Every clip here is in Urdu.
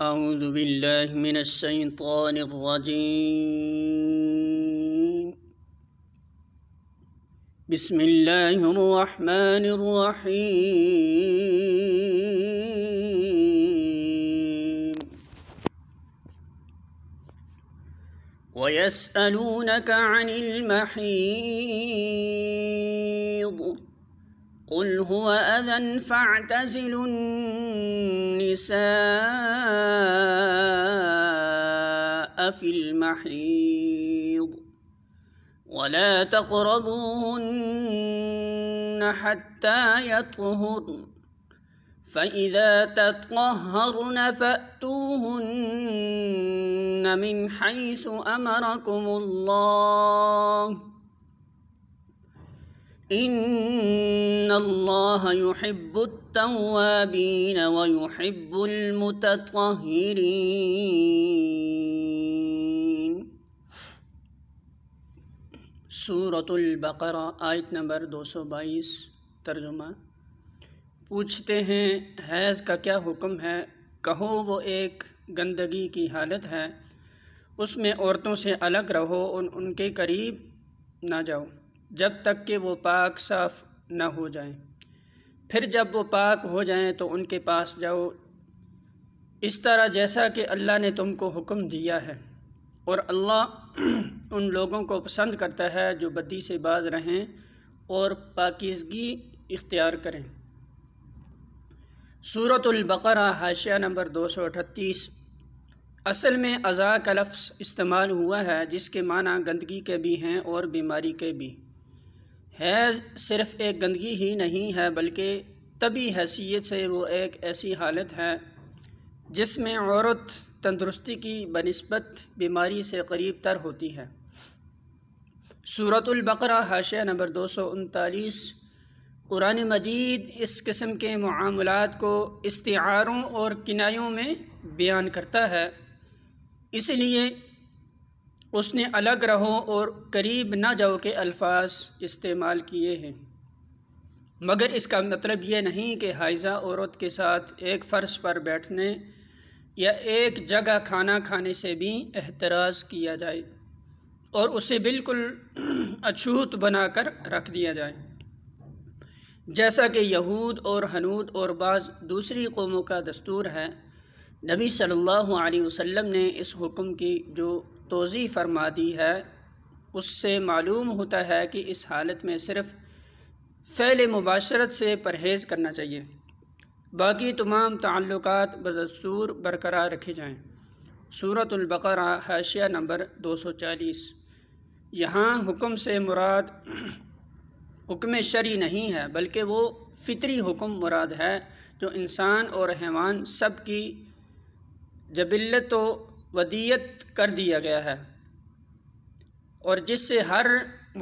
أعوذ بالله من الشيطان الرجيم بسم الله الرحمن الرحيم ويسألونك عن المحيط قل هو أذى فاعتزلوا النساء في المحيض ولا تقربوهن حتى يطهرن فإذا تطهرن فأتوهن من حيث أمركم الله ان اللہ التوابین المتطہرین سورة البقرہ آیت نمبر دو سو بائیس ترجمہ پوچھتے ہیں حیض کا کیا حکم ہے کہو وہ ایک گندگی کی حالت ہے اس میں عورتوں سے الگ رہو ان کے قریب نہ جاؤ جب تک کہ وہ پاک صاف نہ ہو جائیں پھر جب وہ پاک ہو جائیں تو ان کے پاس جاؤ اس طرح جیسا کہ اللہ نے تم کو حکم دیا ہے اور اللہ ان لوگوں کو پسند کرتا ہے جو بدی سے باز رہیں اور پاکیزگی اختیار کریں صورت البقرہ حاشیہ نمبر دو سو اٹھتیس اصل میں ازا کا لفظ استعمال ہوا ہے جس کے معنی گندگی کے بھی ہیں اور بیماری کے بھی حیض صرف ایک گندگی ہی نہیں ہے بلکہ طبی حیثیت سے وہ ایک ایسی حالت ہے جس میں عورت تندرستی کی بنسبت بیماری سے قریب تر ہوتی ہے صورت البقرہ حاشیہ نمبر دو سو انتالیس قرآن مجید اس قسم کے معاملات کو استعاروں اور کنائیوں میں بیان کرتا ہے اس لیے اس نے الگ رہو اور قریب نہ جاؤ کے الفاظ استعمال کیے ہیں مگر اس کا مطلب یہ نہیں کہ حائزہ عورت کے ساتھ ایک فرش پر بیٹھنے یا ایک جگہ کھانا کھانے سے بھی احتراز کیا جائے اور اسے بالکل اچھوت بنا کر رکھ دیا جائے جیسا کہ یہود اور حنود اور بعض دوسری قوموں کا دستور ہے نبی صلی اللہ علیہ وسلم نے اس حکم کی جو توضیع فرما دی ہے اس سے معلوم ہوتا ہے کہ اس حالت میں صرف فعل مباشرت سے پرہیز کرنا چاہیے باقی تمام تعلقات بدستور برقرار رکھے جائیں صورت البقرہ حاشیہ نمبر دو سو چالیس یہاں حکم سے مراد حکم شری نہیں ہے بلکہ وہ فطری حکم مراد ہے جو انسان اور حیوان سب کی جبلت و ودیت کر دیا گیا ہے اور جس سے ہر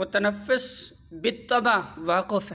متنفس بتبا واقف ہے